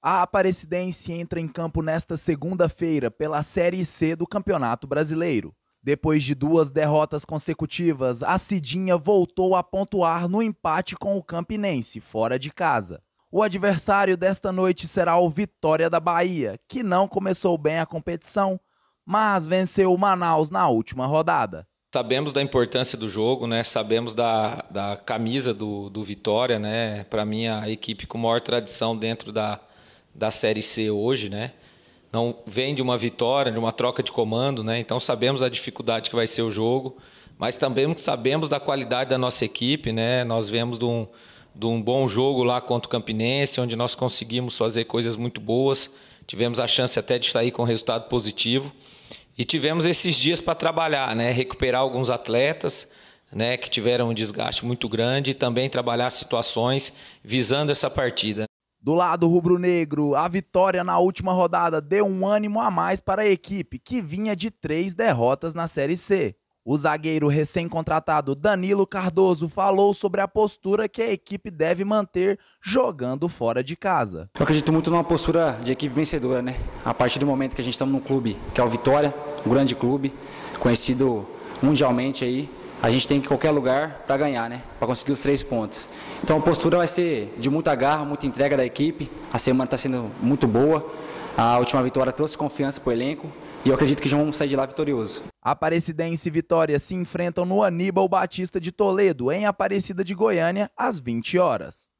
A Aparecidense entra em campo nesta segunda-feira pela Série C do Campeonato Brasileiro. Depois de duas derrotas consecutivas, a Cidinha voltou a pontuar no empate com o Campinense, fora de casa. O adversário desta noite será o Vitória da Bahia, que não começou bem a competição, mas venceu o Manaus na última rodada. Sabemos da importância do jogo, né? Sabemos da, da camisa do, do Vitória, né? Para mim, a equipe com maior tradição dentro da, da Série C hoje, né? Não vem de uma vitória, de uma troca de comando, né? Então sabemos a dificuldade que vai ser o jogo, mas também sabemos da qualidade da nossa equipe, né? Nós vemos de um, de um bom jogo lá contra o Campinense, onde nós conseguimos fazer coisas muito boas, tivemos a chance até de sair com resultado positivo e tivemos esses dias para trabalhar, né? Recuperar alguns atletas, né? Que tiveram um desgaste muito grande e também trabalhar situações visando essa partida. Do lado rubro-negro, a vitória na última rodada deu um ânimo a mais para a equipe, que vinha de três derrotas na Série C. O zagueiro recém-contratado Danilo Cardoso falou sobre a postura que a equipe deve manter jogando fora de casa. Eu acredito muito numa postura de equipe vencedora, né? A partir do momento que a gente está num clube que é o Vitória, um grande clube, conhecido mundialmente aí, a gente tem que ir em qualquer lugar para ganhar, né? Para conseguir os três pontos. Então a postura vai ser de muita garra, muita entrega da equipe. A semana está sendo muito boa. A última vitória trouxe confiança para o elenco e eu acredito que já vamos sair de lá vitorioso. Aparecidense e Vitória se enfrentam no Aníbal Batista de Toledo, em Aparecida de Goiânia, às 20 horas.